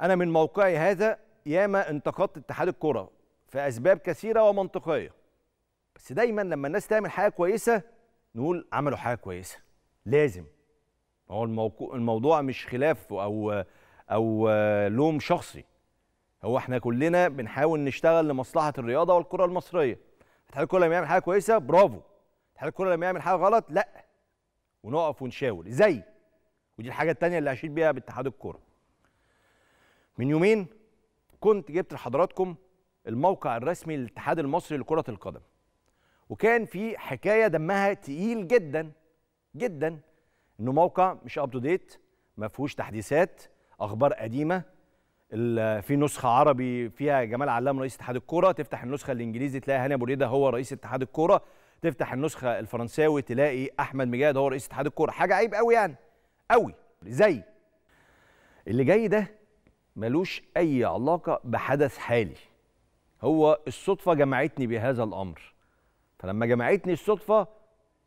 أنا من موقعي هذا ياما انتقدت اتحاد الكرة في أسباب كثيرة ومنطقية بس دايما لما الناس تعمل حاجة كويسة نقول عملوا حاجة كويسة لازم هو الموقو... الموضوع مش خلاف أو أو لوم شخصي هو احنا كلنا بنحاول نشتغل لمصلحة الرياضة والكرة المصرية اتحاد الكرة لما يعمل حاجة كويسة برافو اتحاد الكرة لما يعمل حاجة غلط لا ونقف ونشاور ازاي ودي الحاجة التانية اللي هشيد بيها باتحاد الكرة من يومين كنت جبت لحضراتكم الموقع الرسمي للاتحاد المصري لكرة القدم وكان في حكاية دمها تقيل جدا جدا انه موقع مش اب تو ديت ما فيهوش تحديثات اخبار قديمه في نسخه عربي فيها جمال علام رئيس اتحاد الكوره تفتح النسخه الانجليزي تلاقي هاني ريده هو رئيس اتحاد الكوره تفتح النسخه الفرنساوي تلاقي احمد مجاد هو رئيس اتحاد الكوره حاجه عيب قوي يعني قوي زي اللي جاي ده ملوش أي علاقة بحدث حالي هو الصدفة جمعتني بهذا الأمر فلما جمعتني الصدفة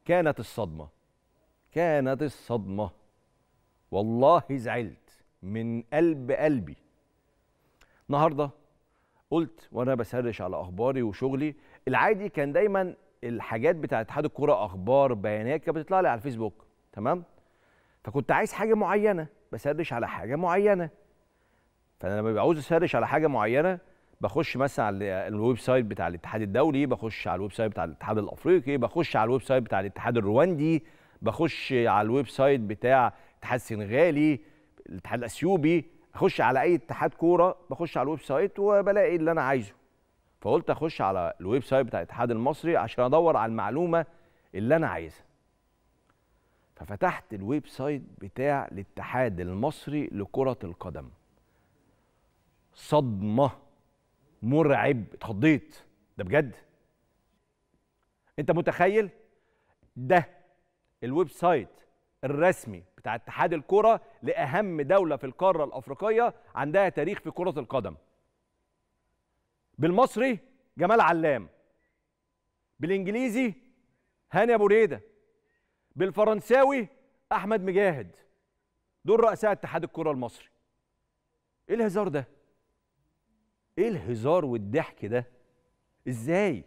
كانت الصدمة كانت الصدمة والله زعلت من قلب قلبي النهاردة قلت وأنا بسرش على أخباري وشغلي العادي كان دايما الحاجات بتاعة اتحاد الكوره اخبار بيانات كانت بتطلع لي على الفيسبوك تمام فكنت عايز حاجه معينه بسرش على حاجه معينه فانا لما عاوز اسرش على حاجه معينه بخش مثلا على الويب سايت بتاع الاتحاد الدولي بخش على الويب سايت بتاع الاتحاد الافريقي بخش على الويب سايت بتاع الاتحاد الرواندي بخش على الويب سايت بتاع الاتحاد السنغالي الاتحاد الاثيوبي اخش على اي اتحاد كوره بخش على الويب سايت وبلاقي اللي انا عايزه فقلت اخش على الويب سايت بتاع الاتحاد المصري عشان ادور على المعلومه اللي انا عايزها ففتحت الويب سايت بتاع الاتحاد المصري لكره القدم صدمه مرعب اتخضيت ده بجد انت متخيل ده الويب سايت الرسمي بتاع اتحاد الكره لاهم دوله في القاره الافريقيه عندها تاريخ في كره القدم بالمصري جمال علام بالانجليزي هاني ابو ريده بالفرنساوي احمد مجاهد دول رؤساء اتحاد الكره المصري ايه الهزار ده ايه الهزار والضحك ده ازاي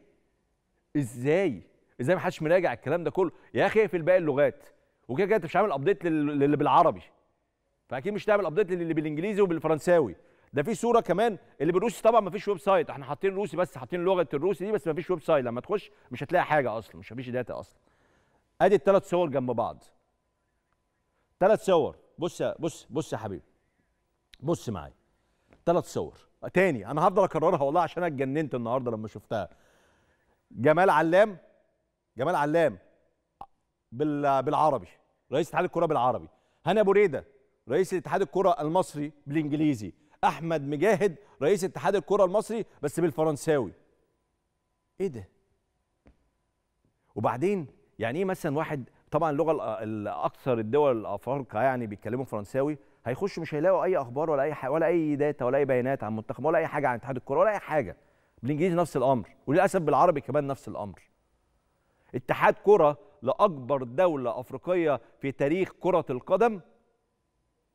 ازاي ازاي ما حدش مراجع الكلام ده كله يا اخي اقفل باقي اللغات وكده كده انت مش عامل ابديت للي بالعربي فاكيد مش هتعمل ابديت للي بالانجليزي وبالفرنساوي ده في صوره كمان اللي بالروسي طبعا ما فيش ويب سايت احنا حاطين روسي بس حاطين لغه الروسي دي بس ما فيش ويب سايت لما تخش مش هتلاقي حاجه اصلا مش هفيش داتا اصلا ادي الثلاث صور جنب بعض ثلاث صور بص بص بص يا حبيبي بص معايا ثلاث صور تاني انا هفضل اكررها والله عشان انا اتجننت النهارده لما شفتها جمال علام جمال علام بالعربي رئيس اتحاد الكره بالعربي هاني ابو ريده رئيس اتحاد الكره المصري بالانجليزي احمد مجاهد رئيس اتحاد الكره المصري بس بالفرنساوي ايه ده وبعدين يعني ايه مثلا واحد طبعا اللغه الاكثر الدول الافارقه يعني بيتكلموا فرنساوي هيخشوا مش هيلاقوا اي اخبار ولا اي ولا اي داتا ولا اي بيانات عن منتخب ولا اي حاجه عن اتحاد الكوره ولا اي حاجه بالانجليزي نفس الامر وللاسف بالعربي كمان نفس الامر اتحاد كره لاكبر دوله افريقيه في تاريخ كره القدم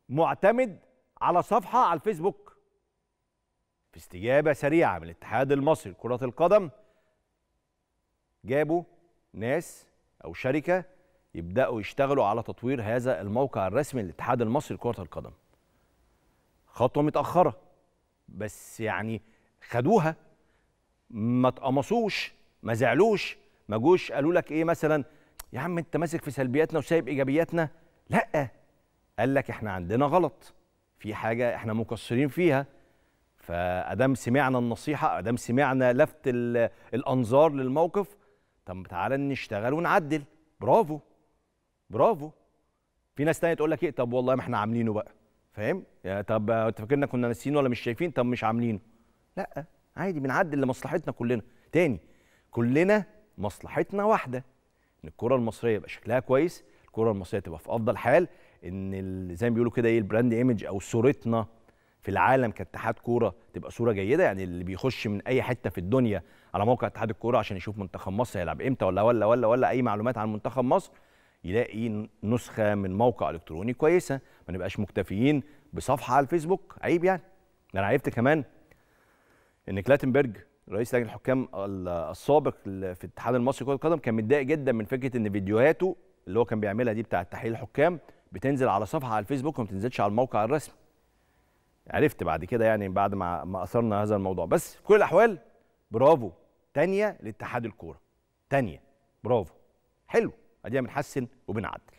معتمد على صفحه على الفيسبوك في استجابه سريعه من الاتحاد المصري لكره القدم جابوا ناس او شركه يبداوا يشتغلوا على تطوير هذا الموقع الرسمي للاتحاد المصري لكره القدم خطوه متاخره بس يعني خدوها ما تقمصوش ما زعلوش ما جوش قالوا لك ايه مثلا يا عم انت ماسك في سلبياتنا وسايب ايجابياتنا لا قال لك احنا عندنا غلط في حاجه احنا مقصرين فيها فادام سمعنا النصيحه ادام سمعنا لفت الانظار للموقف طب تعالى نشتغل ونعدل برافو برافو في ناس تانية تقول لك ايه طب والله ما احنا عاملينه بقى فاهم يعني طب انت فاكرنا كنا ناسيين ولا مش شايفين طب مش عاملينه لا عادي بنعدل لمصلحتنا كلنا تاني كلنا مصلحتنا واحده ان الكره المصريه يبقى شكلها كويس الكره المصريه تبقى في افضل حال ان زي ما بيقولوا كده ايه البراند ايمج او صورتنا في العالم كاتحاد كوره تبقى صوره جيده يعني اللي بيخش من اي حته في الدنيا على موقع اتحاد الكوره عشان يشوف منتخب مصر هيلعب امتى ولا ولا ولا ولا اي معلومات عن منتخب مصر يلاقي نسخه من موقع الكتروني كويسه ما نبقاش مكتفيين بصفحه على الفيسبوك عيب يعني انا عرفت كمان ان كلاتنبرج رئيس لجنه الحكام السابق في الاتحاد المصري لكره القدم كان متضايق جدا من فكره ان فيديوهاته اللي هو كان بيعملها دي بتاعه تحليل الحكام بتنزل على صفحه على الفيسبوك وما بتنزلش على الموقع الرسمي عرفت بعد كده يعني بعد ما ما اثرنا هذا الموضوع بس في كل الاحوال برافو تانية لاتحاد الكوره تانية برافو حلو ادينا بنحسن وبنعدل